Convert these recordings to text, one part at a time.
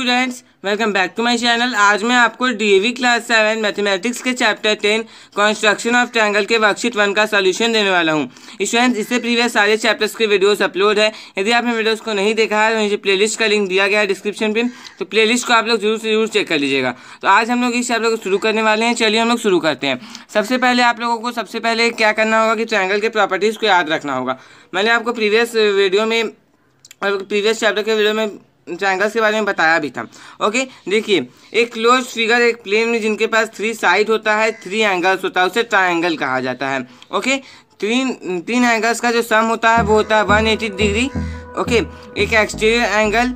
Students welcome back to my channel आज मैं आपको डीएवी क्लास सेवन मैथमेटिक्स के chapter ten construction of triangle के वर्कशीट वन का सॉल्यूशन देने वाला हूँ स्टूडेंट्स इससे प्रीवियस सारे चैप्टर्स के वीडियोस अपलोड है यदि आपने वीडियोस को नहीं देखा है तो मुझे प्ले का लिंक दिया गया है डिस्क्रिप्शन पर तो प्ले को आप लोग जरूर से जरूर चेक कर लीजिएगा तो आज हम लोग इस चैप्टर को शुरू करने वाले हैं चलिए हम लोग शुरू करते हैं सबसे पहले आप लोगों को सबसे पहले क्या करना होगा कि ट्रायंगल के प्रॉपर्टीज़ को याद रखना होगा मैंने आपको प्रीवियस वीडियो में और प्रीवियस चैप्टर के वीडियो में ट्राइंगल्स के बारे में बताया भी था ओके देखिए एक क्लोज फिगर एक प्लेन में जिनके पास थ्री साइड होता है थ्री एंगल्स होता है उसे ट्राइंगल कहा जाता है ओके तीन तीन एंगल्स का जो सम होता है वो होता है वन एटी डिग्री ओके एक एक्सटीरियर एंगल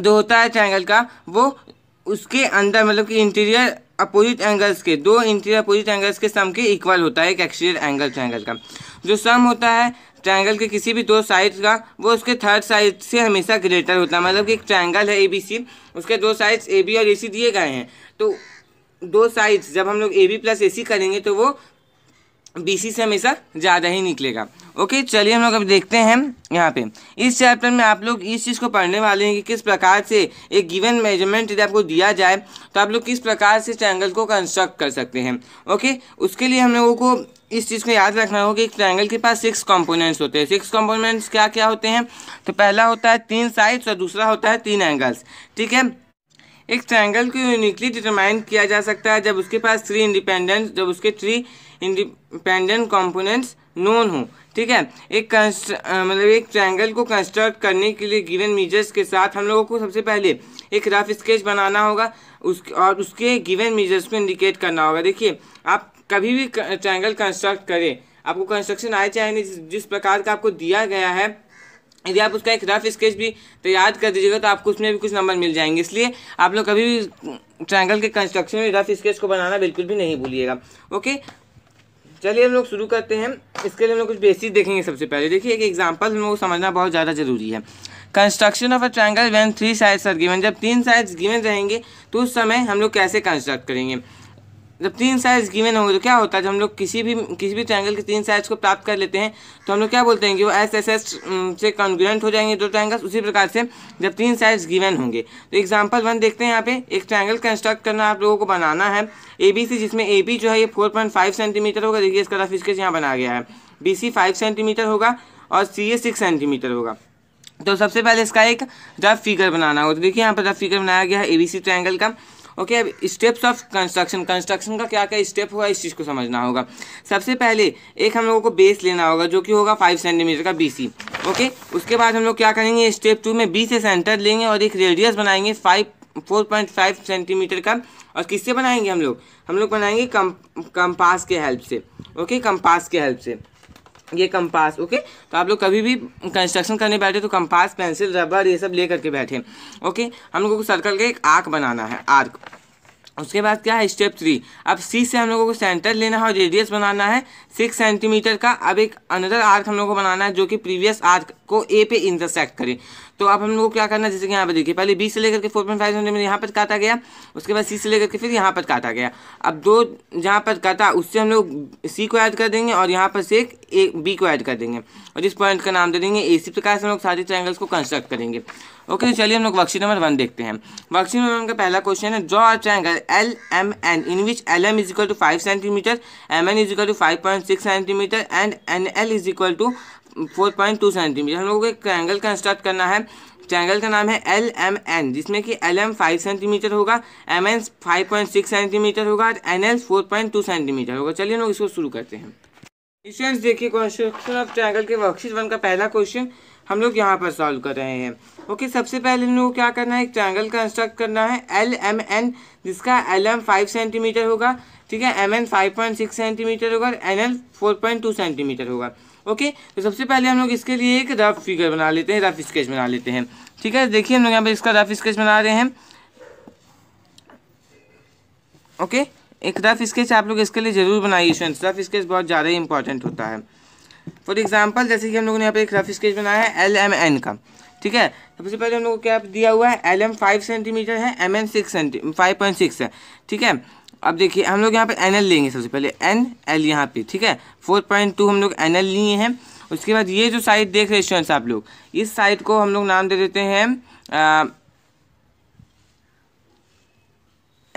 जो होता है ट्राइंगल का वो उसके अंदर मतलब कि इंटीरियर अपोजिट एंगल्स के दो इंटीरियर अपोजिट एंगल्स के सम के इक्वल होता है एक एक्सटीरियर एंगल ट्राइंगल का जो सम होता है ट्रायंगल के किसी भी दो साइड का वो उसके थर्ड साइड से हमेशा ग्रेटर होता है मतलब कि एक ट्रायंगल है ए बी सी उसके दो साइड्स ए बी और ए सी दिए गए हैं तो दो साइड्स जब हम लोग ए बी प्लस ए सी करेंगे तो वो बीसी से हमेशा ज़्यादा ही निकलेगा ओके चलिए हम लोग अब देखते हैं यहाँ पे इस चैप्टर में आप लोग इस चीज़ को पढ़ने वाले हैं कि किस प्रकार से एक गिवन मेजरमेंट यदि आपको दिया जाए तो आप लोग किस प्रकार से ट्रायंगल को कंस्ट्रक्ट कर सकते हैं ओके उसके लिए हम लोगों को इस चीज़ को याद रखना होगा कि एक ट्रायंगल के पास सिक्स कॉम्पोनेंट्स होते हैं सिक्स कॉम्पोनेंट्स क्या क्या होते हैं तो पहला होता है तीन साइड्स और दूसरा होता है तीन एंगल्स ठीक है एक ट्रायंगल को यूनिकली डिटरमाइन किया जा सकता है जब उसके पास थ्री इंडिपेंडेंट जब उसके थ्री इंडिपेंडेंट कंपोनेंट्स नोन हो ठीक है एक कंस्ट मतलब एक ट्रायंगल को कंस्ट्रक्ट करने के लिए गिवन मीजर्स के साथ हम लोगों को सबसे पहले एक रफ स्केच बनाना होगा उस और उसके गिवन मीजर्स को इंडिकेट करना होगा देखिए आप कभी भी ट्रायंगल कंस्ट्रक्ट करें आपको कंस्ट्रक्शन आए चाहे जिस प्रकार का आपको दिया गया है यदि आप उसका एक रफ स्केच भी तैयार कर दीजिएगा तो आपको उसमें भी कुछ नंबर मिल जाएंगे इसलिए आप लोग कभी भी ट्रायंगल के कंस्ट्रक्शन में रफ स्केच को बनाना बिल्कुल भी नहीं भूलिएगा ओके चलिए हम लोग शुरू करते हैं इसके लिए हम लोग कुछ बेसिक देखेंगे सबसे पहले देखिए एक एग्जाम्पल हम लोग समझना बहुत ज़्यादा जरूरी है construction of a triangle when three sides are given जब तीन साइड्स गिवन रहेंगे तो उस समय हम लोग कैसे कंस्ट्रक्ट करेंगे जब तीन साइज गिवन होंगे तो क्या होता है जब हम लोग किसी भी किसी भी ट्राइंगल के तीन साइज को प्राप्त कर लेते हैं तो हम लोग क्या बोलते हैं कि वो एस एस एस से कॉन्ग्रेंट हो जाएंगे दो ट्रायंगल्स उसी प्रकार से जब तीन साइज गिवन होंगे तो एग्जाम्पल वन देखते हैं यहाँ पे एक ट्रायंगल कंस्ट्रक्ट करना आप लोगों को बनाना है ए बी सी जिसमें ए बी जो है ये फोर पॉइंट फाइव सेंटीमीटर होगा देखिए इसका रफ स्केच यहाँ बना गया है बी सी फाइव सेंटीमीटर होगा और सी ए सिक्स सेंटीमीटर होगा तो सबसे पहले इसका एक रफ फिगर बनाना होगा तो देखिए यहाँ पर रफ फिगर बनाया गया है ए बी सी ट्रायंगल का ओके अब स्टेप्स ऑफ कंस्ट्रक्शन कंस्ट्रक्शन का क्या क्या स्टेप होगा इस चीज़ को समझना होगा सबसे पहले एक हम लोगों को बेस लेना होगा जो कि होगा फाइव सेंटीमीटर का बी सी ओके उसके बाद हम लोग क्या करेंगे स्टेप टू में बी से सेंटर लेंगे और एक रेडियस बनाएंगे five four point five centimetre का और किससे बनाएंगे हम लोग हम लोग बनाएंगे कम कंपास के हेल्प से ओके कंपास के हेल्प से ये कंपास ओके तो आप लोग कभी भी कंस्ट्रक्शन करने बैठे तो कंपास पेंसिल रबर ये सब ले करके बैठे ओके हम लोगों को सर्कल का एक आर्क बनाना है आर्क उसके बाद क्या है स्टेप थ्री अब सी से हम लोगों को सेंटर लेना है और रेडियस बनाना है सिक्स सेंटीमीटर का अब एक अनदर आर्क हम लोगों को बनाना है जो कि प्रीवियस आर्क को ए पे इंटरसेक्ट करे तो अब हम लोग को क्या करना है जैसे कि यहाँ पर देखिए पहले बी से लेकर के फोर पॉइंट फाइव सेंटीमीटर यहाँ पर काटा गया उसके बाद सी से लेकर के फिर यहाँ पर काटा गया अब दो जहाँ पर काटा उससे हम लोग सी को ऐड कर देंगे और यहाँ पर से एक बी को ऐड कर देंगे और इस पॉइंट का नाम दे देंगे ए इसी प्रकार से हम लोग सारे ट्राइंगल्स को कंस्ट्रक्ट करेंगे ओके तो चलिए हम लोग वक्सी नंबर वन देखते हैं वक्सी नंबर वन का पहला क्वेश्चन है जो a triangle L M N in which L M is equal to five centimetre M N is equal to five point six centimetre and N L is equal to four point two centimetre हम लोगों को एक triangle construct करना है triangle का नाम है L M N जिसमें कि एल एम फाइव सेंटीमीटर होगा M N five point six centimetre होगा और N L four point two centimetre होगा चलिए हम लोग इसको शुरू करते हैं देखिए कंस्ट्रक्शन ऑफ ट्रायंगल के वर्कशीट वन का पहला क्वेश्चन हम लोग यहाँ पर सॉल्व कर रहे हैं ओके सबसे पहले हम लोग क्या करना है एक ट्रायंगल कंस्ट्रक्ट करना है एल एम एन जिसका एल एम फाइव सेंटीमीटर होगा ठीक है M N five point six centimetre होगा N L four point two centimetre होगा ओके तो सबसे पहले हम लोग इसके लिए एक रफ फिगर बना लेते हैं रफ स्केच बना लेते हैं ठीक है देखिए हम लोग यहाँ पर इसका रफ स्केच बना रहे हैं ओके एक रफ स्केच आप लोग इसके लिए ज़रूर बनाइए रफ स्केच बहुत ज़्यादा ही इंपॉर्टेंट होता है फॉर एग्जाम्पल जैसे कि हम लोगों ने यहाँ पे एक रफ स्केच बनाया है एल एम एन का ठीक है तो सबसे पहले हम लोग को क्या दिया हुआ है एल एम फाइव सेंटीमीटर है M N six centi five point six है ठीक है अब देखिए हम लोग यहाँ पे एन एल लेंगे सबसे पहले एन एल यहाँ पे ठीक है फोर पॉइंट टू हम लोग एन एल लिए हैं उसके बाद ये जो साइड देख रहे हैं आप लोग इस साइड को हम लोग नाम दे देते हैं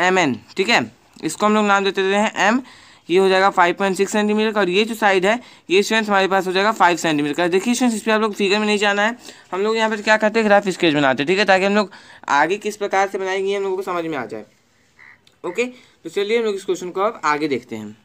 एम एन ठीक है इसको हम लोग नाम देते हैं एम ये हो जाएगा फाइव पॉइंट सिक्स सेंटीमीटर का और ये जो साइड है ये स्टूडेंट्स हमारे पास हो जाएगा फाइव सेंटीमीटर का देखिए स्टूडेंट्स इस पर आप लोग फिगर में नहीं जाना है हम लोग यहाँ पर क्या करते हैं ग्राफ स्केच बनाते हैं ठीक है ताकि हम लोग आगे किस प्रकार से बनाएंगे हम लोगों को समझ में आ जाए ओके तो चलिए हम लोग इस क्वेश्चन को अब आगे देखते हैं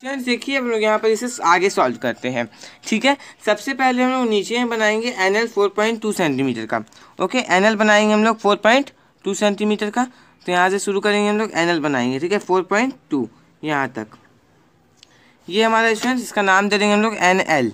फ्रेंड्स देखिए हम लोग यहाँ पर इसे आगे सॉल्व करते हैं ठीक है सबसे पहले हम लोग नीचे बनाएंगे N L four point two centimetre का ओके एन एल बनाएंगे हम लोग फोर पॉइंट टू सेंटीमीटर का तो यहाँ से शुरू करेंगे हम लोग एन एल बनाएंगे ठीक है फोर पॉइंट टू यहाँ तक ये हमारा स्टूडेंट इसका नाम दे देंगे हम लोग एन एल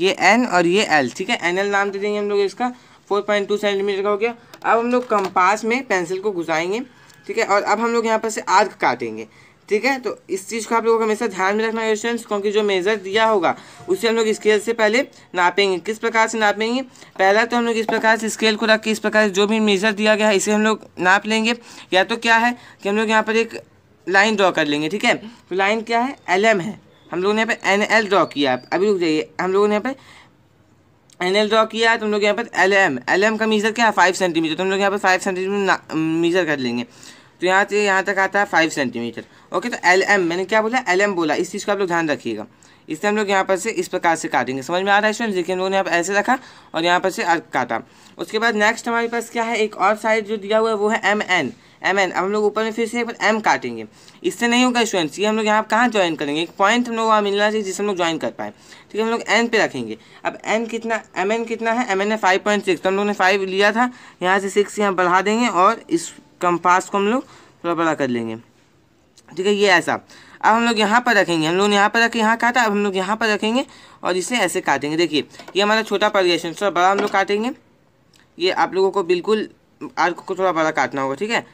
ये एन और ये एल ठीक है एन एल नाम दे देंगे हम लोग इसका फोर पॉइंट टू सेंटीमीटर का हो गया अब हम लोग कंपास में पेंसिल को घुसाएंगे ठीक है और अब हम लोग यहाँ पर से आर्क काटेंगे ठीक है तो इस चीज़ को आप लोगों को हमेशा ध्यान में रखना है स्टूडेंट्स क्योंकि जो मेज़र दिया होगा उसे हम लोग स्केल से पहले नापेंगे किस प्रकार से नापेंगे पहला तो हम लोग इस प्रकार से स्केल को रख के इस प्रकार से जो भी मेज़र दिया गया है इसे हम लोग नाप लेंगे या तो क्या है कि हम लोग यहाँ पर एक लाइन ड्रॉ कर लेंगे ठीक है तो लाइन क्या है एल एम है हम लोगों ने यहाँ पर एन एल ड्रॉ किया है अभी रुक जाइए हम लोगों ने यहाँ पर एन एल ड्रॉ किया है तो हम लोग यहाँ पर एल एम एल एम का मीज़र क्या है फाइव सेंटीमीटर तो हम लोग यहाँ पर फाइव सेंटीमीटर मीज़र कर लेंगे तो यहाँ से यहाँ तक आता है फाइव सेंटीमीटर ओके तो एल एम मैंने क्या बोला एल एम बोला इस चीज़ का आप लोग ध्यान रखिएगा इससे हम लोग यहाँ पर से इस प्रकार से काटेंगे समझ में आ रहा है इसमें देखिए हम लोगों ने यहाँ पर ऐसे रखा और यहाँ पर से काटा उसके बाद नेक्स्ट हमारे पास क्या है एक और साइज जो दिया हुआ है वो है एम एन एम एन हम लोग ऊपर में फिर से एक बार एम काटेंगे इससे नहीं होगा स्टूडेंट्स ये हम लोग यहाँ कहाँ ज्वाइन करेंगे एक पॉइंट हम लोग वहाँ मिलना चाहिए जिससे हम लोग ज्वाइन कर पाए ठीक है हम लोग एन पे रखेंगे अब एन कितना एम एन कितना है एम एन है फाइव पॉइंट सिक्स तो हम लोग ने फाइव लिया था यहाँ से सिक्स यहाँ बढ़ा देंगे और इस कंपास को हम लोग थोड़ा बड़ा कर लेंगे ठीक है ये ऐसा अब हम लोग यहाँ पर रखेंगे हम लोग यहाँ पर रखे यहाँ काटा अब हम लोग यहाँ पर रखेंगे और इसे ऐसे काटेंगे देखिए ये हमारा छोटा पर्गेशन थोड़ा बड़ा हम लोग काटेंगे ये आप लोगों को बिल्कुल आर्क को थोड़ा बड़ा काटना होगा ठीक है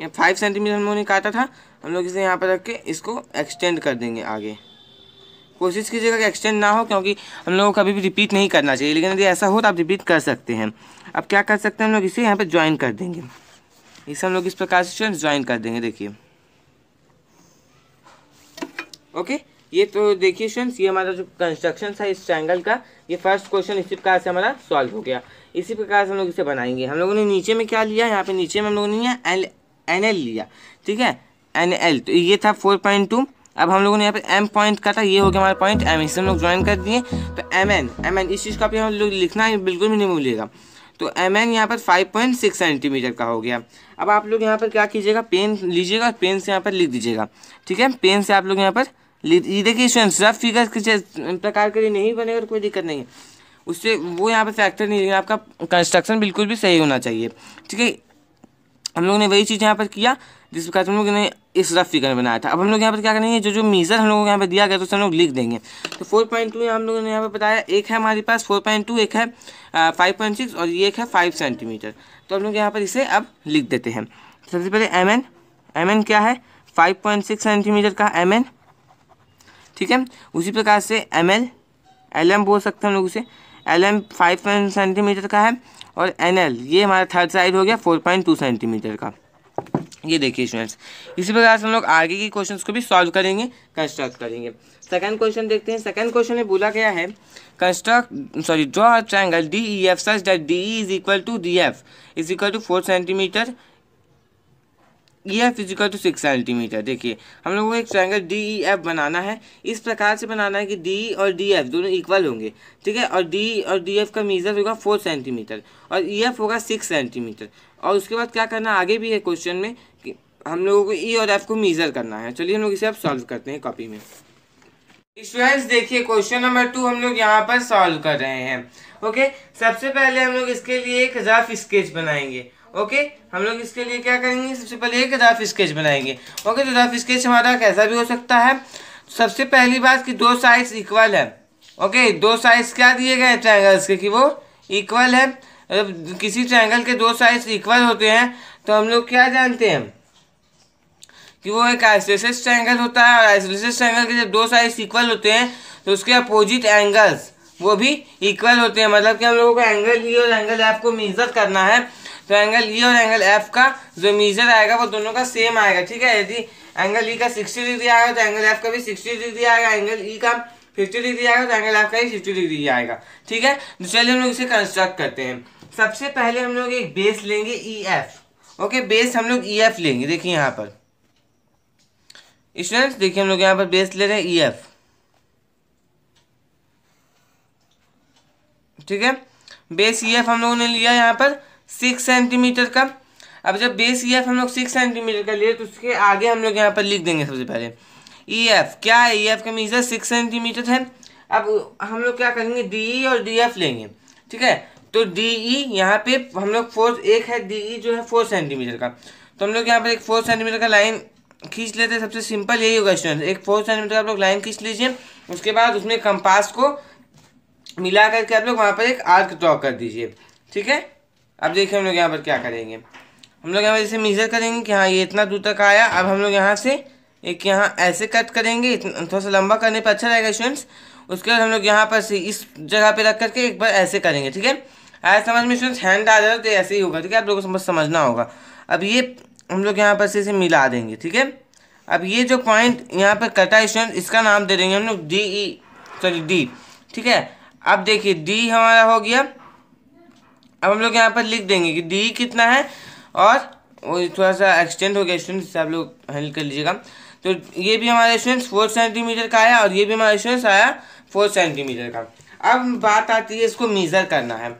यहाँ फाइव सेंटीमीटर हम लोगों ने काटा था हम लोग इसे यहाँ पर रख के इसको एक्सटेंड कर देंगे आगे कोशिश कीजिएगा कि एक्सटेंड ना हो क्योंकि हम लोगों को कभी भी रिपीट नहीं करना चाहिए लेकिन यदि ऐसा हो तो आप रिपीट कर सकते हैं अब क्या कर सकते हैं हम लोग इसे यहाँ पर ज्वाइन कर देंगे इसे हम लोग इस प्रकार से स्टूडेंट ज्वाइन कर देंगे देखिए ओके ये तो देखिए स्टूडेंट्स ये हमारा जो कंस्ट्रक्शन था इस ट्रायंगल का ये फर्स्ट क्वेश्चन इसी प्रकार से हमारा सॉल्व हो गया इसी प्रकार से हम लोग इसे बनाएंगे हम लोगों ने नीचे में क्या लिया यहाँ पे नीचे में हम लोगों ने लिया एल एन एल लिया ठीक है एन एल तो ये था फोर पॉइंट टू अब हम लोगों ने यहाँ पे एम पॉइंट का था ये हो गया हमारा पॉइंट एम इसे हम लोग ज्वाइन कर दिए तो एम एन एम एन इस चीज़ का भी हम लोग लिखना बिल्कुल भी नहीं भूलिएगा तो एम एन यहाँ पर 5.6 सेंटीमीटर का हो गया अब आप लोग यहाँ पर क्या कीजिएगा पेन लीजिएगा और पेन से यहाँ पर लिख दीजिएगा ठीक है पेन से आप लोग यहाँ पर ये देखिए स्वयं रफ फिगर किसी प्रकार के लिए नहीं बनेगा कोई दिक्कत नहीं है उससे वो यहाँ पर फैक्टर नहीं आपका कंस्ट्रक्शन बिल्कुल भी सही होना चाहिए ठीक है हम लोग ने वही चीज़ यहाँ पर किया जिस प्रकार से हम लोग ने इस रफ फिगर बनाया था अब हम लोग यहाँ पर क्या करेंगे जो जो मीज़र हम लोगों को यहाँ पर दिया गया तो उसे हम लोग लिख देंगे तो फोर पॉइंट टू हम लोगों ने यहाँ पर बताया एक है हमारे पास फोर पॉइंट टू एक है फाइव पॉइंट सिक्स और ये एक है फाइव सेंटीमीटर तो हम लोग यहाँ पर इसे अब लिख देते हैं सबसे पहले एम एन एम एन क्या है फाइव पॉइंट सिक्स सेंटीमीटर का एम एन ठीक है उसी प्रकार से एम एल एल एम बोल सकते हैं हम लोग उसे L M five point centimetre का है और एन एल ये हमारा थर्ड साइड हो गया फोर पॉइंट टू सेंटीमीटर का ये देखिए स्टूडेंट्स इसी प्रकार से हम लोग आगे के क्वेश्चंस को भी सॉल्व करेंगे कंस्ट्रक्ट करेंगे सेकंड क्वेश्चन देखते हैं सेकंड क्वेश्चन में बोला गया है construct sorry draw a triangle D E F such that D E is equal to D F is equal to four centimetre E F physical to six centimetre देखिए हम लोगों को एक ट्रायंगल डी ई एफ बनाना है इस प्रकार से बनाना है कि डी और डी एफ दोनों इक्वल होंगे ठीक है और डी और डी एफ का मीजर होगा फोर सेंटीमीटर और ई e, एफ होगा सिक्स सेंटीमीटर और उसके बाद क्या करना आगे भी है क्वेश्चन में कि हम लोगों को ई e और एफ को मीजर करना है चलिए हम लोग इसे अब सॉल्व करते हैं कॉपी में स्टूडेंट्स देखिए क्वेश्चन नंबर टू हम लोग यहाँ पर सॉल्व कर रहे हैं ओके सबसे पहले हम लोग इसके लिए एक रफ स्केच बनाएंगे ओके हम लोग इसके लिए क्या करेंगे सबसे पहले एक रफ स्केच बनाएंगे ओके तो रफ स्केच हमारा कैसा भी हो सकता है सबसे पहली बात कि दो साइज इक्वल है ओके दो साइज क्या दिए गए ट्राइंगल्स के कि वो इक्वल है किसी ट्राइंगल के दो साइज इक्वल होते हैं तो हम लोग क्या जानते हैं कि वो एक आइसोलेसेस ट्राइंगल होता है और आइसोलेसेस ट्राइंगल के जब दो साइज इक्वल होते हैं तो उसके अपोजिट एंगल्स वो भी इक्वल होते हैं मतलब कि हम लोगों को एंगल ई और एंगल एफ को मेजर करना है तो एंगल ई e और एंगल एफ का जो मीजर आएगा वो दोनों का सेम आएगा ठीक है यदि एंगल ई e का सिक्सटी डिग्री आएगा तो एंगल एफ का भी सिक्सटी डिग्री आएगा एंगल ई e का फिफ्टी डिग्री आएगा तो एंगल एफ का भी फिफ्टी डिग्री आएगा ठीक है तो चलिए हम लोग इसे कंस्ट्रक्ट करते हैं सबसे पहले हम लोग एक बेस लेंगे ई एफ ओके बेस हम लोग ई एफ लेंगे देखिए यहाँ पर स्टूडेंट्स देखिए हम लोग यहाँ पर बेस ले रहे हैं ई एफ ठीक है बेस ई एफ हम लोगों ने लिया यहाँ पर सिक्स सेंटीमीटर का अब जब बेस ई एफ हम लोग सिक्स सेंटीमीटर का लिए तो उसके आगे हम लोग यहाँ पर लिख देंगे सबसे पहले ई e एफ क्या है ई e एफ का मीज़र सिक्स सेंटीमीटर है अब हम लोग क्या करेंगे डी ई e और डी एफ लेंगे ठीक है तो डी ई यहाँ पे हम लोग फोर एक है डी ई जो है फोर सेंटीमीटर का तो हम लोग यहाँ पर एक फोर सेंटीमीटर का लाइन खींच लेते हैं सबसे सिंपल यही होगा स्टूडेंट एक फोर सेंटीमीटर का आप लोग लाइन खींच लीजिए उसके बाद उसमें कंपास को मिला करके आप लोग वहाँ पर एक आर्क ड्रॉ कर दीजिए ठीक है अब देखिए हम लोग यहाँ पर क्या करेंगे हम लोग यहाँ पर जैसे मेज़र करेंगे कि हाँ ये इतना दूर तक आया अब हम लोग यहाँ से एक यहाँ ऐसे कट करेंगे थोड़ा सा लंबा करने पर अच्छा रहेगा स्टूडेंट्स उसके बाद हम लोग यहाँ पर से इस जगह पे रख करके एक बार ऐसे करेंगे ठीक है आया समझ में स्टूडेंट्स हैंड आ जाए तो ऐसे ही होगा ठीक है आप लोगों को बस समझना होगा अब ये हम लोग यहाँ पर से इसे मिला देंगे ठीक है अब ये जो पॉइंट यहाँ पर कटा स्टूडेंट इसका नाम दे देंगे हम लोग डी ई सॉरी डी ठीक है अब देखिए डी हमारा हो गया अब हम लोग यहाँ पर लिख देंगे कि डी कितना है और थोड़ा सा एक्सटेंड हो गया स्टूडेंट्स आप लोग हैंडल कर लीजिएगा तो ये भी हमारा स्टूडेंट फोर सेंटीमीटर का आया और ये भी हमारा स्टूडेंट आया फोर सेंटीमीटर का अब बात आती है इसको मीज़र करना है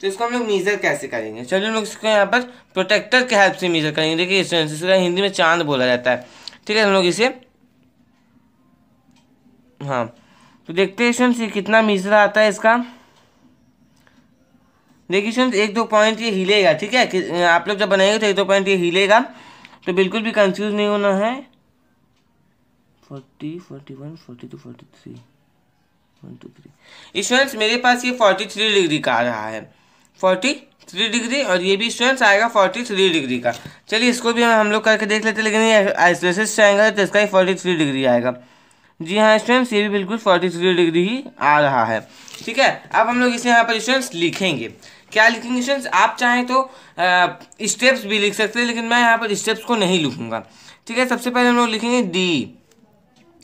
तो इसको हम लोग मीज़र कैसे करेंगे चलिए हम लोग इसको यहाँ पर प्रोटेक्टर के हेल्प से मीज़र करेंगे देखिए स्टूडेंट इसका हिंदी में चांद बोला जाता है ठीक है हम लोग इसे हाँ तो देखते हैं स्टूडेंट्स ये कितना मीज़र आता है इसका देखिए सुन एक दो पॉइंट ये हिलेगा ठीक है आप लोग जब बनाएंगे तो एक दो पॉइंट ये हिलेगा तो बिल्कुल भी कंफ्यूज नहीं होना है forty forty one forty two forty three one two three students मेरे पास ये फोर्टी थ्री डिग्री का आ रहा है फोर्टी थ्री डिग्री और ये भी स्टूडेंट्स आएगा फोर्टी थ्री डिग्री का चलिए इसको भी हम लोग करके देख लेते हैं लेकिन ये आइसोलेसिस से आएंगे तो इसका ही फोर्टी थ्री डिग्री आएगा जी हाँ स्टूडेंट्स ये भी बिल्कुल फोर्टी थ्री डिग्री ही आ रहा है ठीक है अब हम लोग इसे यहाँ पर स्टूडेंट्स लिखेंगे क्या लिखेंगे स्टूडेंट्स आप चाहें तो स्टेप्स भी लिख सकते हैं लेकिन मैं यहाँ पर स्टेप्स को नहीं लिखूंगा ठीक है सबसे पहले हम लोग लिखेंगे D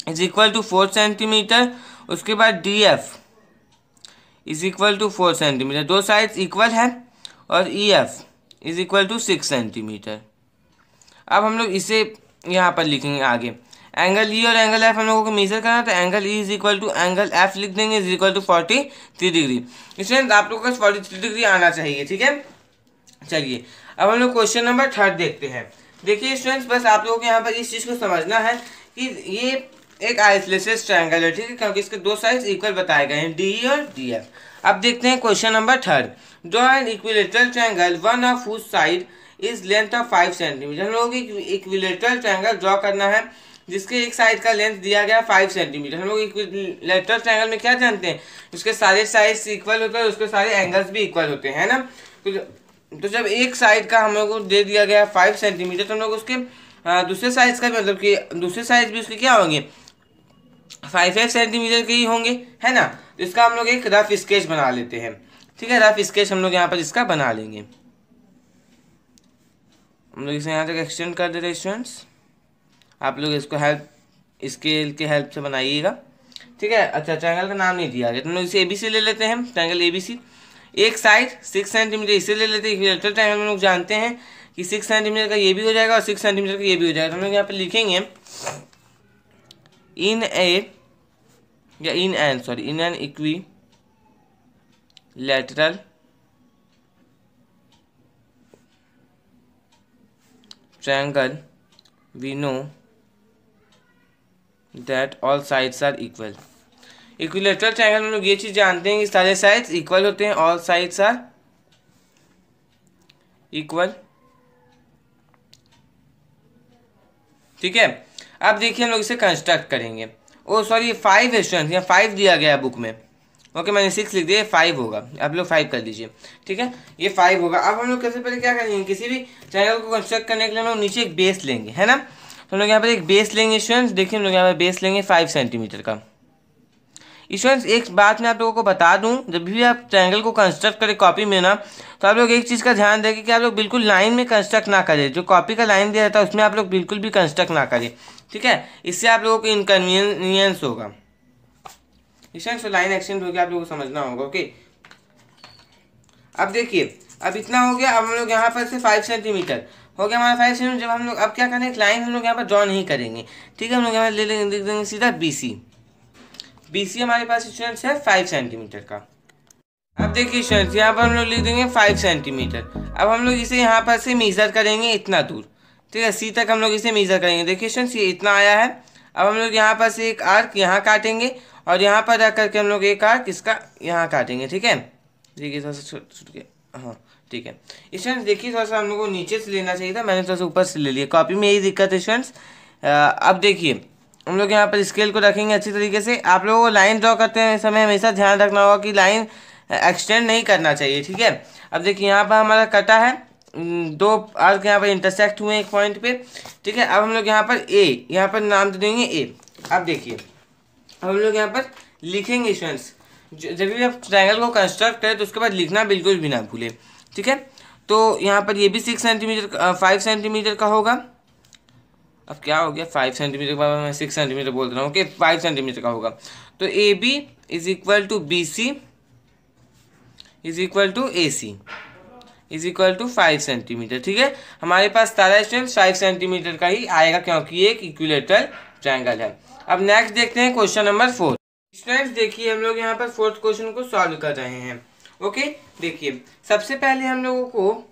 is equal to four centimetre उसके बाद D F is equal to four centimetre दो साइड इक्वल है और E F is equal to six centimetre अब हम लोग इसे यहाँ पर लिखेंगे आगे एंगल ई e और एंगल एफ हम लोगों को मेजर करना है तो angle E is equal to angle F लिख देंगे is equal to forty three degree इसमें आप लोगों को फोर्टी थ्री डिग्री आना चाहिए ठीक है चलिए अब हम लोग क्वेश्चन नंबर थर्ड देखते हैं देखिए स्टूडेंट्स बस आप लोगों को यहाँ पर इस चीज़ को समझना है कि ये एक आइसोलेटेड ट्रायंगल है ठीक है क्योंकि इसके दो साइड इक्वल बताए गए हैं डी e और डी एफ अब देखते हैं question number third draw an equilateral triangle one of whose side is length of five centimetre हम लोगों को इक्विलेटरल ट्रायंगल ड्रॉ करना है जिसके एक साइड का लेंथ दिया गया फाइव सेंटीमीटर हम लोग लेटर ट्रैंगल में क्या जानते हैं उसके सारे साइज इक्वल होते हैं उसके सारे एंगल्स भी इक्वल होते हैं ना तो, तो, जब एक साइड का हम लोग को दे दिया गया फाइव सेंटीमीटर तो हम लोग उसके दूसरे साइज का मतलब कि दूसरे साइज भी उसके क्या होंगे फाइव फाइव सेंटीमीटर के ही होंगे है ना तो इसका हम लोग एक रफ स्केच बना लेते हैं ठीक है रफ स्केच हम लोग यहाँ पर इसका बना लेंगे हम लोग इसे यहाँ तक एक्सटेंड कर देते हैं स्टूडेंट्स आप लोग इसको हेल्प स्केल के हेल्प से बनाइएगा ठीक है अच्छा ट्रैंगल का नाम नहीं दिया गया तो हम लोग इसे ए ले लेते हैं ट्रैंगल ए एक साइड सिक्स सेंटीमीटर इसे ले लेते हैं इक्विलेटरल ट्रैंगल हम लोग जानते हैं कि सिक्स सेंटीमीटर का ये भी हो जाएगा और सिक्स सेंटीमीटर का ये भी हो जाएगा तो हम लोग यहाँ पर लिखेंगे इन ए या in an sorry in an equilateral triangle we know that all sides are equal equilateral triangle में लोग ये चीज़ जानते हैं कि सारे साइड्स इक्वल होते हैं ऑल साइड्स आर इक्वल ठीक है अब देखिए हम लोग इसे कंस्ट्रक्ट करेंगे ओ सॉरी फाइव स्टूडेंट या फाइव दिया गया बुक में ओके मैंने सिक्स लिख दिया फाइव होगा आप लोग फाइव कर दीजिए ठीक है ये फाइव होगा अब हम लोग कैसे पहले क्या करेंगे किसी भी ट्राइंगल को कंस्ट्रक्ट करने के लिए हम लोग नीचे एक बेस लेंगे है ना तो हम लोग यहाँ पर एक बेस लेंगे स्टूडेंट्स देखिए हम लोग यहाँ पर बेस लेंगे फाइव सेंटीमीटर का स्टूडेंट्स एक बात मैं आप लोगों को बता दूं जब भी आप ट्रायंगल को कंस्ट्रक्ट करें कॉपी में ना तो आप लोग एक चीज़ का ध्यान देंगे कि आप लोग बिल्कुल लाइन में कंस्ट्रक्ट ना करें जो कॉपी का लाइन दिया जाता है उसमें आप लोग बिल्कुल भी कंस्ट्रक्ट ना करें ठीक है इससे आप लोगों को इनकन्वीनियंस होगा स्टूडेंट्स तो लाइन एक्सटेंड हो गया आप लोगों को समझना होगा ओके अब देखिए अब इतना हो गया अब हम लोग यहाँ पर से फाइव सेंटीमीटर हो गया हमारा फाइव सेंटीमीटर जब हम लोग अब क्या करेंगे लाइन हम लोग यहाँ पर ड्रॉ नहीं करेंगे ठीक है हम लोग यहाँ पर ले लेंगे देख देंगे सीधा बी सी बी सी हमारे पास स्टूडेंट्स है फाइव सेंटीमीटर का अब देखिए स्टूडेंट्स यहाँ पर हम लोग लिख देंगे फाइव सेंटीमीटर अब हम लोग इसे यहाँ पर से मीज़र करेंगे इतना दूर ठीक है सी तक हम लोग इसे मीज़र करेंगे देखिए स्टूडेंट्स ये इतना आया है अब हम लोग यहाँ पर से एक आर्क यहाँ काटेंगे और यहाँ पर रख करके हम लोग एक आर्क इसका यहाँ काटेंगे ठीक है देखिए थोड़ा सा छुट गया हाँ ठीक है स्टूडेंट्स देखिए थोड़ा सा हम लोग को नीचे से लेना चाहिए था मैंने थोड़ा सा ऊपर से ले लिया कॉपी में यही दिक्कत है स्टूडेंट्स अब देखिए हम लोग यहाँ पर स्केल को रखेंगे अच्छी तरीके से आप लोगों को लाइन ड्रॉ करते हैं समय हमेशा ध्यान रखना होगा कि लाइन एक्सटेंड नहीं करना चाहिए ठीक है अब देखिए यहाँ पर हमारा कटा है दो आर्क यहाँ पर इंटरसेक्ट हुए एक पॉइंट पे ठीक है अब हम लोग यहाँ पर ए यहाँ पर नाम दे तो देंगे ए अब देखिए अब हम लोग यहाँ पर लिखेंगे स्टूडेंट्स जब भी आप ट्रायंगल को कंस्ट्रक्ट करें तो उसके बाद लिखना बिल्कुल भी ना भूलें ठीक है तो यहाँ पर ये भी सिक्स सेंटीमीटर फाइव सेंटीमीटर का होगा अब क्या हो गया फाइव सेंटीमीटर के बाद मैं सिक्स सेंटीमीटर बोल रहा हूँ ओके फाइव सेंटीमीटर का होगा तो A B is equal to B C is equal to A C is equal to five centimetre ठीक है हमारे पास तारा स्टूडेंट फाइव सेंटीमीटर का ही आएगा क्योंकि एक इक्विलेटरल ट्रायंगल है अब नेक्स्ट देखते हैं क्वेश्चन नंबर फोर स्टूडेंट्स देखिए हम लोग यहाँ पर फोर्थ क्वेश्चन को सॉल्व कर रहे हैं ओके देखिए सबसे पहले हम लोगों को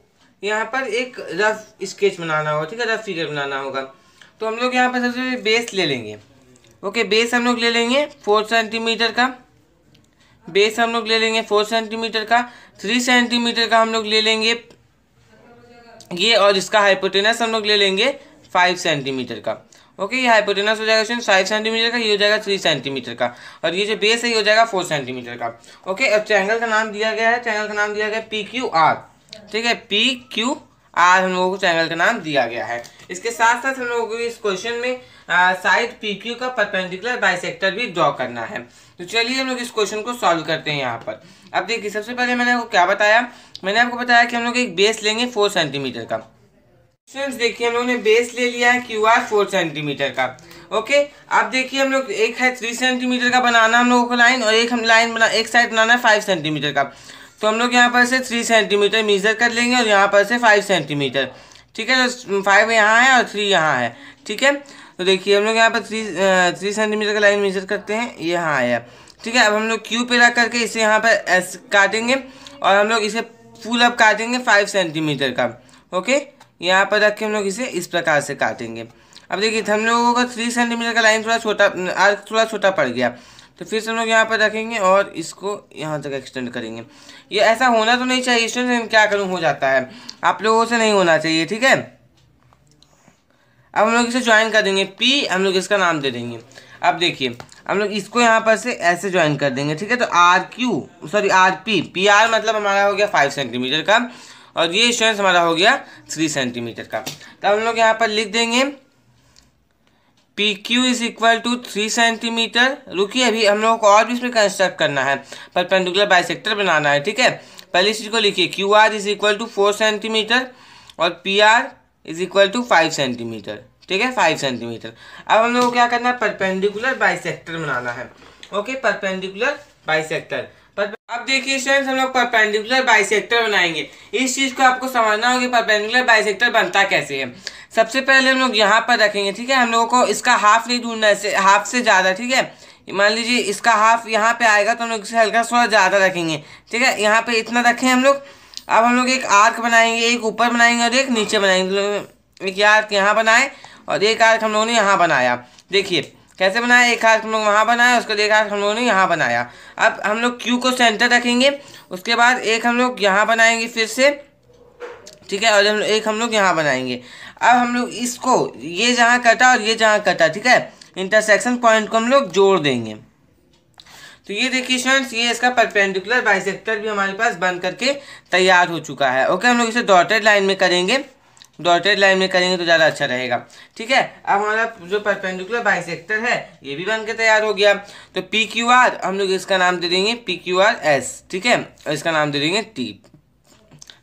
यहाँ पर एक रफ स्केच बनाना होगा ठीक है रफ फिगर बनाना होगा तो हम लोग यहाँ पर सबसे पहले बेस ले लेंगे ओके बेस हम लोग ले लेंगे फोर सेंटीमीटर का बेस हम लोग ले लेंगे फोर सेंटीमीटर का थ्री सेंटीमीटर का हम लोग ले लेंगे ये और इसका हाइपोटेनस हम लोग ले लेंगे फाइव सेंटीमीटर का ओके ये हाइपोटेनस हो जाएगा स्टूडेंट फाइव सेंटीमीटर का ये हो जाएगा थ्री सेंटीमीटर का और ये जो बेस है ये हो जाएगा फोर सेंटीमीटर का ओके अब ट्रैंगल का नाम दिया गया है ट्रैंगल का नाम दिया गया पी क्यू आर ठीक है पी क्यू आर हम लोगों को ट्रैंगल का नाम दिया गया है इसके साथ साथ हम लोगों को इस क्वेश्चन में साइड पी क्यू का परपेंडिकुलर बाइसेक्टर भी ड्रॉ करना है तो चलिए हम लोग इस क्वेश्चन को सॉल्व करते हैं यहाँ पर अब देखिए सबसे पहले मैंने आपको क्या बताया मैंने आपको बताया कि हम लोग एक बेस लेंगे फोर सेंटीमीटर का स्टूडेंट्स देखिए हम लोग ने बेस ले लिया है क्यू आर फोर सेंटीमीटर का ओके अब देखिए हम लोग एक है थ्री सेंटीमीटर का बनाना हम लोगों को लाइन और एक हम लाइन बना एक साइड बनाना है फाइव सेंटीमीटर का तो हम लोग यहाँ पर से थ्री सेंटीमीटर मेजर कर लेंगे और यहाँ पर से फाइव सेंटीमीटर ठीक है तो फाइव यहाँ है और थ्री यहाँ है ठीक है तो देखिए हम लोग यहाँ पर थ्री थ्री सेंटीमीटर का लाइन मेजर करते हैं ये यहाँ आया ठीक है अब हम लोग क्यू पे रख करके इसे यहाँ पर काटेंगे और हम लोग इसे फुल अप काटेंगे फाइव सेंटीमीटर का ओके यहाँ पर रख के हम लोग इसे इस प्रकार से काटेंगे अब देखिए हम लोगों का थ्री सेंटीमीटर का लाइन थोड़ा छोटा आर्क थोड़ा छोटा पड़ गया तो फिर से हम लोग यहाँ पर रखेंगे और इसको यहाँ तक एक्सटेंड करेंगे ये ऐसा होना तो नहीं चाहिए इसमें से क्या करूँ हो जाता है आप लोगों से नहीं होना चाहिए ठीक है अब हम लोग इसे ज्वाइन कर देंगे पी हम लोग इसका नाम दे देंगे अब देखिए हम लोग इसको यहाँ पर से ऐसे ज्वाइन कर देंगे ठीक है तो R Q sorry R P P R मतलब हमारा हो गया फाइव सेंटीमीटर का और ये स्टूडेंट्स हमारा हो गया थ्री सेंटीमीटर का तो हम लोग यहाँ पर लिख देंगे P Q is equal to three centimetre रुकिए अभी हम लोगों को और भी इसमें कंस्ट्रक्ट करना है पर बाई बाइसेक्टर बनाना है ठीक है पहली चीज़ को लिखिए Q R is equal to four centimetre और P R is equal to five centimetre ठीक है फाइव सेंटीमीटर अब हम लोग को क्या करना है परपेंडिकुलर बाइसेक्टर बनाना है ओके परपेंडिकुलर बाइसेक्टर अब देखिए स्टूडेंट्स हम लोग परपेंडिकुलर बाइसेक्टर बनाएंगे इस चीज़ को आपको समझना होगा परपेंडिकुलर बाइसेक्टर बनता कैसे है सबसे पहले हम लोग यहाँ पर रखेंगे ठीक है हम लोगों को इसका हाफ नहीं ढूंढना है हाफ से ज़्यादा ठीक है मान लीजिए इसका हाफ यहाँ पे आएगा तो हम लोग इसे हल्का थोड़ा ज़्यादा रखेंगे ठीक है यहाँ पे इतना रखें हम लोग अब हम लोग एक आर्क बनाएंगे एक ऊपर बनाएंगे और एक नीचे बनाएंगे एक आर्क यहाँ बनाए और एक आर्क हम लोगों ने यहाँ बनाया देखिए कैसे बनाया एक हाथ हम लोग वहाँ बनाया उसके एक हाथ हम लोगों ने यहाँ बनाया अब हम लोग क्यू को सेंटर रखेंगे उसके बाद एक हम लोग यहाँ बनाएंगे फिर से ठीक है और हम एक हम लोग यहाँ बनाएंगे अब हम लोग इसको ये जहाँ कटा और ये जहाँ कटा ठीक है इंटरसेक्शन पॉइंट को हम लोग जोड़ देंगे तो ये देखिए स्टूडेंट्स ये इसका परपेंडिकुलर बाइसेक्टर भी हमारे पास बन करके तैयार हो चुका है ओके हम लोग इसे डॉटेड लाइन में करेंगे डॉटेड लाइन में करेंगे तो ज़्यादा अच्छा रहेगा ठीक है अब हमारा जो परपेंडिकुलर बाई है ये भी बन के तैयार हो गया तो पी क्यू आर हम लोग इसका नाम दे देंगे पी क्यू आर एस ठीक है और इसका नाम दे देंगे टी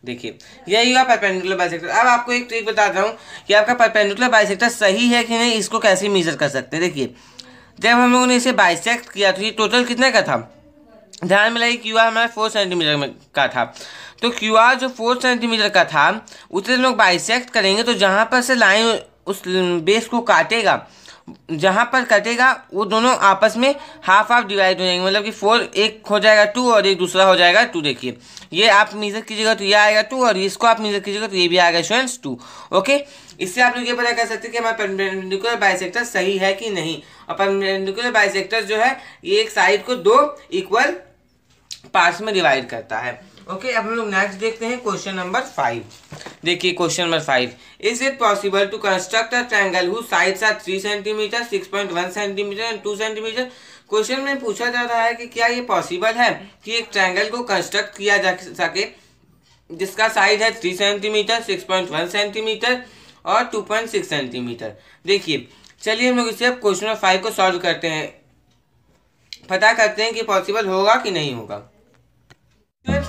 देखिए यही हुआ परपेंडिकुलर बाई अब आपको एक ट्रिक बताता हूँ कि आपका परपेंडिकुलर बाइसेक्टर सही है कि नहीं इसको कैसे मेजर कर सकते हैं देखिए जब हम लोगों ने इसे बाइसेक्ट किया तो ये टोटल कितने का था ध्यान में लगे क्यू आर हमारा फोर सेंटीमीटर में का था तो क्यू आर जो फोर सेंटीमीटर का था उसे हम लोग बाइसेक्ट करेंगे तो जहाँ पर से लाइन उस बेस को काटेगा जहाँ पर कटेगा वो दोनों आपस में हाफ हाफ डिवाइड हो जाएंगे मतलब कि फोर एक हो जाएगा टू और एक दूसरा हो जाएगा टू देखिए ये आप मीजर कीजिएगा तो ये आएगा टू और इसको आप मीजर कीजिएगा तो ये भी आएगा स्टूडेंट्स टू ओके इससे आप लोग ये पता कर सकते हैं कि हमारा परपेंडिकुलर बाइसेक्टर सही है कि नहीं और परपेंडिकुलर बाइसेक्टर जो है ये एक साइड को दो इक्वल पार्ट्स में डिवाइड करता है ओके अब हम लोग नेक्स्ट देखते हैं क्वेश्चन नंबर फाइव देखिए question number five is it possible to construct a triangle who sides are three centimetre six point one centimetre and two centimetre question में पूछा जा रहा है कि क्या ये पॉसिबल है कि एक ट्रायंगल को कंस्ट्रक्ट किया जा सके जिसका साइज है three centimetre six point one centimetre और टू पॉइंट सिक्स सेंटीमीटर देखिए चलिए हम लोग इसे अब क्वेश्चन नंबर फाइव को सॉल्व करते हैं पता करते हैं कि पॉसिबल होगा कि नहीं होगा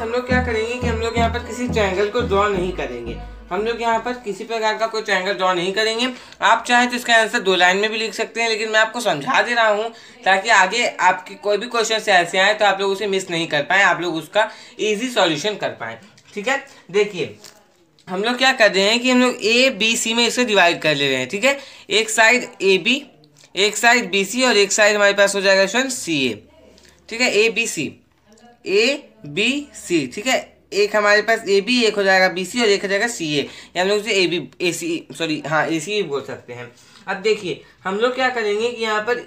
हम लोग क्या करेंगे कि हम लोग यहाँ पर किसी ट्रैंगल को ड्रॉ नहीं करेंगे हम लोग यहाँ पर किसी प्रकार का कोई ट्रैंगल ड्रॉ नहीं करेंगे आप चाहे तो इसका आंसर दो लाइन में भी लिख सकते हैं लेकिन मैं आपको समझा दे रहा हूँ ताकि आगे आपकी कोई भी क्वेश्चन ऐसे आए तो आप लोग उसे मिस नहीं कर पाएँ आप लोग उसका ईजी सॉल्यूशन कर पाए ठीक है देखिए हम लोग क्या कर रहे हैं कि हम लोग ए बी सी में इसे डिवाइड कर ले रहे हैं ठीक है एक साइड ए बी एक साइड बी सी और एक साइड हमारे पास हो जाएगा क्वेश्चन सी ए ठीक है A B C A B C ठीक है एक हमारे पास ए बी एक हो जाएगा बी सी और एक हो जाएगा सी ए या हम लोग A B A C sorry हाँ ए सी भी बोल सकते हैं अब देखिए हम लोग क्या करेंगे कि यहाँ पर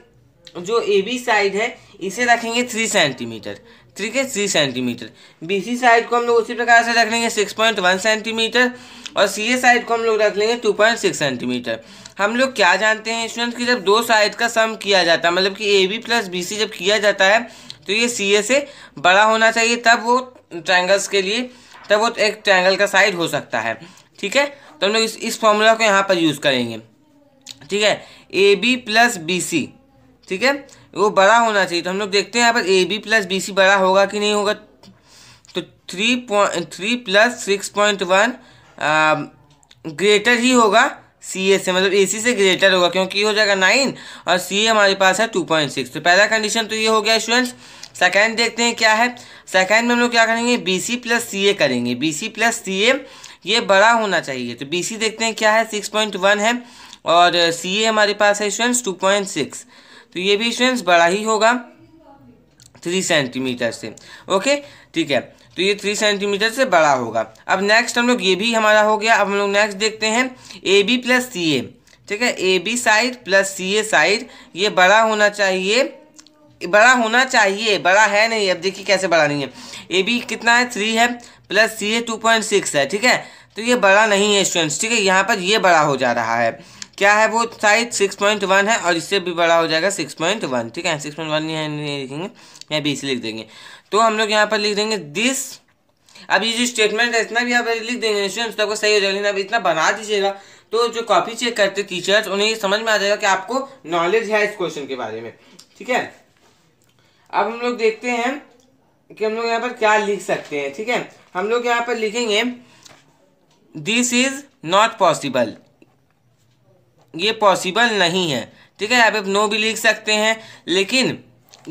जो ए बी साइड है इसे रखेंगे थ्री सेंटीमीटर ठीक है three centimetre B C side को हम लोग उसी प्रकार से रख लेंगे सिक्स पॉइंट वन सेंटीमीटर और सी ए साइड को हम लोग रख लेंगे टू पॉइंट सिक्स सेंटीमीटर हम लोग क्या जानते हैं स्टूडेंट कि जब दो साइड का सम किया जाता है मतलब कि A B plus B C जब किया जाता है तो ये सी ए से बड़ा होना चाहिए तब वो ट्रैंगल्स के लिए तब वो एक ट्रैंगल का साइड हो सकता है ठीक है तो हम लोग इस इस फॉर्मूला को यहाँ पर यूज़ करेंगे ठीक है A B plus B C ठीक है वो बड़ा होना चाहिए तो हम लोग देखते हैं यहाँ पर A B plus B C बड़ा होगा कि नहीं होगा तो three point three plus six point one greater ही होगा सी ए मतलब से मतलब ए सी से ग्रेटर होगा क्योंकि हो जाएगा नाइन और सी ए हमारे पास है टू पॉइंट सिक्स तो पहला कंडीशन तो ये हो गया स्टूडेंट्स सेकेंड देखते हैं क्या है सेकेंड में हम लोग क्या करेंगे बी सी प्लस सी ए करेंगे बी सी प्लस सी ए ये बड़ा होना चाहिए तो बी सी देखते हैं क्या है सिक्स पॉइंट वन है और सी ए हमारे पास है स्टूडेंट्स टू पॉइंट सिक्स तो ये भी स्टूडेंट्स बड़ा ही होगा थ्री सेंटीमीटर से ओके ठीक है तो ये थ्री सेंटीमीटर से बड़ा होगा अब नेक्स्ट हम लोग ये भी हमारा हो गया अब हम लोग नेक्स्ट देखते हैं ए बी प्लस सी ए ठीक है A B side plus C A side ये बड़ा होना चाहिए बड़ा होना चाहिए बड़ा है नहीं अब देखिए कैसे बड़ा नहीं है ए बी कितना है थ्री है plus C A two point six है ठीक है तो ये बड़ा नहीं है स्टूडेंट्स ठीक है यहाँ पर ये बड़ा हो जा रहा है क्या है वो साइज सिक्स पॉइंट वन है और इससे भी बड़ा हो जाएगा सिक्स पॉइंट वन ठीक है सिक्स पॉइंट वन है नहीं लिखेंगे यहाँ बीस लिख देंगे तो हम लोग यहाँ पर लिख देंगे दिस अब ये जो स्टेटमेंट है इतना भी आप लिख देंगे स्टूडेंट्स तो आपको सही हो जाएगा लेकिन अब इतना बना दीजिएगा तो जो कॉपी चेक करते टीचर्स उन्हें ये समझ में आ जाएगा कि आपको नॉलेज है इस क्वेश्चन के बारे में ठीक है अब हम लोग देखते हैं कि हम लोग यहाँ पर क्या लिख सकते हैं ठीक है हम लोग यहाँ पर लिखेंगे दिस इज नॉट पॉसिबल ये पॉसिबल नहीं है ठीक है आप नो भी लिख सकते हैं लेकिन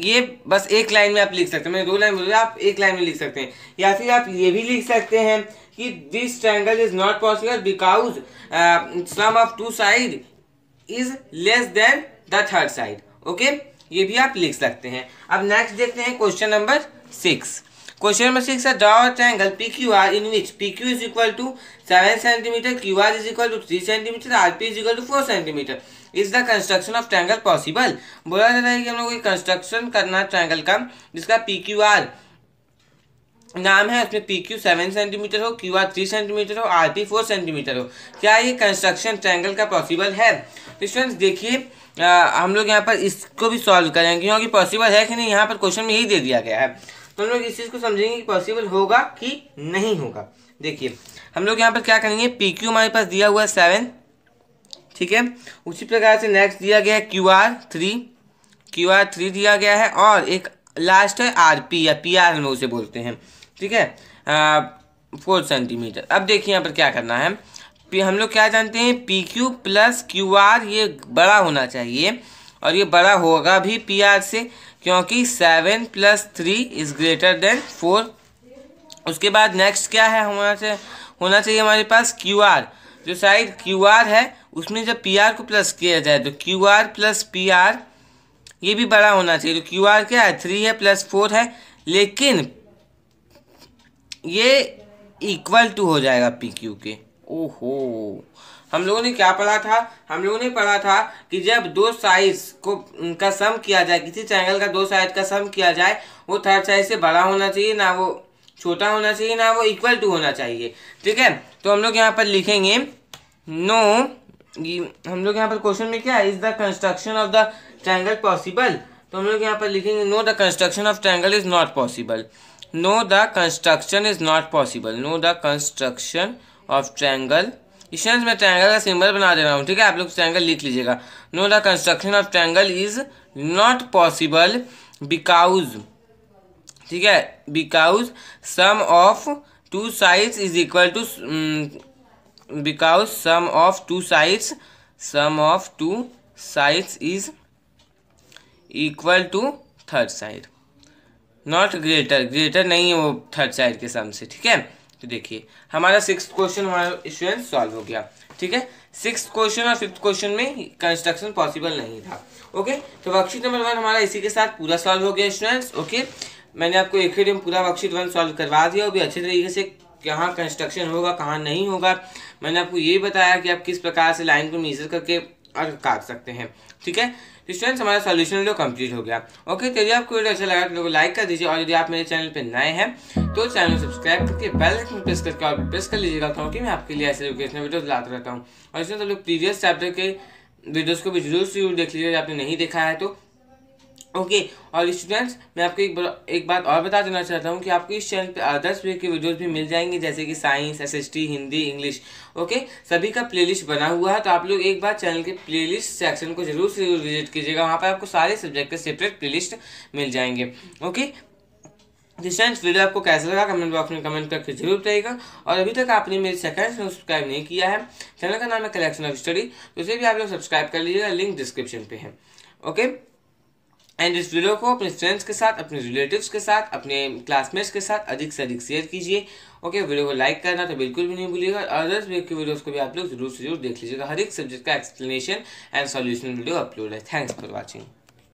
ये बस एक लाइन में आप लिख सकते हैं मैंने दो लाइन बोल आप एक लाइन में लिख सकते हैं या फिर आप ये भी लिख सकते हैं कि this triangle is not possible because sum of two side is less than the third side okay ये भी आप लिख सकते हैं अब नेक्स्ट देखते हैं question number six Question number 6 is draw a triangle P Q which PQ is equal to 7 cm, QR is equal to 3 cm, RP is equal to 4 cm. Is the construction of triangle possible बोला जाता है कि हम लोग construction करना triangle का जिसका P Q R नाम है उसमें पी क्यू सेवन सेंटीमीटर हो क्यू आर थ्री सेंटीमीटर हो आर पी फोर सेंटीमीटर हो क्या ये कंस्ट्रक्शन ट्रैंगल का पॉसिबल है स्टूडेंट्स तो देखिए हम लोग यहाँ पर इसको भी सॉल्व करेंगे क्योंकि पॉसिबल है कि नहीं यहाँ पर क्वेश्चन में यही दे दिया गया है तो हम लोग इस चीज़ को समझेंगे कि पॉसिबल होगा कि नहीं होगा देखिए हम लोग यहाँ पर क्या करेंगे पी क्यू हमारे पास दिया हुआ है सेवन ठीक है उसी प्रकार से नेक्स्ट दिया गया है Q R three Q R three दिया गया है और एक लास्ट है आर पी या पी आर हम लोग उसे बोलते हैं ठीक है फोर सेंटीमीटर अब देखिए यहाँ पर क्या करना है हम लोग क्या जानते हैं P Q plus Q R ये बड़ा होना चाहिए और ये बड़ा होगा भी पी आर से क्योंकि seven plus three is greater than four उसके बाद नेक्स्ट क्या है होना चाहिए होना चाहिए हमारे पास क्यू आर जो साइड क्यू आर है उसमें जब पी आर को प्लस किया जाए तो Q R plus P R ये भी बड़ा होना चाहिए तो क्यू आर क्या है थ्री है प्लस फोर है लेकिन ये इक्वल टू हो जाएगा पी क्यू के ओहो हम लोगों ने क्या पढ़ा था हम लोगों ने पढ़ा था कि जब दो साइज को का सम किया जाए किसी ट्रायंगल का दो साइज का सम किया जाए वो थर्ड साइज से बड़ा होना चाहिए ना वो छोटा होना चाहिए ना वो इक्वल टू होना चाहिए ठीक है तो हम लोग यहाँ पर लिखेंगे नो हम लोग यहाँ पर क्वेश्चन में क्या is the construction of the triangle possible तो हम लोग यहाँ पर लिखेंगे no the construction of triangle is not possible no the construction is not possible no the construction of triangle students में ट्रायंगल का सिंबल बना दे रहा हूँ ठीक है आप लोग ट्रायंगल लिख लीजिएगा no the construction of triangle is not possible because ठीक है because sum of two sides is equal to because sum of two sides sum of two sides is equal to third side not greater greater नहीं है वो third side के सम से ठीक है तो देखिए हमारा सिक्स क्वेश्चन हमारा स्टूडेंट सॉल्व हो गया ठीक है सिक्स क्वेश्चन और फिफ्थ क्वेश्चन में कंस्ट्रक्शन पॉसिबल नहीं था ओके तो वर्कशीट नंबर वन हमारा इसी के साथ पूरा सॉल्व हो गया स्टूडेंट्स ओके मैंने आपको एक ही पूरा वर्कशीट वन सॉल्व करवा दिया और भी अच्छे तरीके से कहाँ कंस्ट्रक्शन होगा कहाँ नहीं होगा मैंने आपको ये बताया कि आप किस प्रकार से लाइन को मीजर करके और काट सकते हैं ठीक है स्टूडेंट्स तो हमारा सॉल्यूशन जो कंप्लीट हो गया ओके तो यदि आपको वीडियो अच्छा लगा तो लाइक कर दीजिए और यदि आप मेरे चैनल पर नए हैं तो चैनल सब्सक्राइब करके बेल आइकन प्रेस करके और प्रेस कर लीजिएगा क्योंकि मैं आपके लिए ऐसे एजुकेशनल वीडियोज लाते रहता हूँ और इसमें तो लोग प्रीवियस चैप्टर के वीडियोज़ को भी जरूर जरूर देख लीजिए आपने नहीं देखा है तो ओके okay, और स्टूडेंट्स मैं आपको एक एक बात और बता देना चाहता हूँ कि आपको इस चैनल पे अदर्स वे के वीडियोस भी मिल जाएंगे जैसे कि science SST Hindi English okay सभी का प्लेलिस्ट बना हुआ है तो आप लोग एक बार चैनल के प्लेलिस्ट सेक्शन को जरूर से विजिट कीजिएगा वहाँ पर आपको सारे सब्जेक्ट के सेपरेट प्ले मिल जाएंगे ओके स्टूडेंट्स वीडियो आपको कैसा लगा कमेंट बॉक्स में कमेंट करके जरूर बताइएगा और अभी तक आपने मेरे सेकंड सब्सक्राइब नहीं किया है चैनल का नाम है कलेक्शन ऑफ स्टडी तो उसे भी आप लोग सब्सक्राइब कर लीजिएगा लिंक डिस्क्रिप्शन पर है ओके एंड इस वीडियो को अपने फ्रेंड्स के साथ अपने रिलेटिव्स के साथ अपने क्लासमेट्स के साथ अधिक से अधिक शेयर कीजिए ओके वीडियो को लाइक करना तो बिल्कुल भी नहीं भूलिएगा और अदर्स वीडियोस को भी आप लोग जरूर से जरूर देख लीजिएगा हर एक सब्जेक्ट का explanation and solution video upload है थैंक्स फॉर वॉचिंग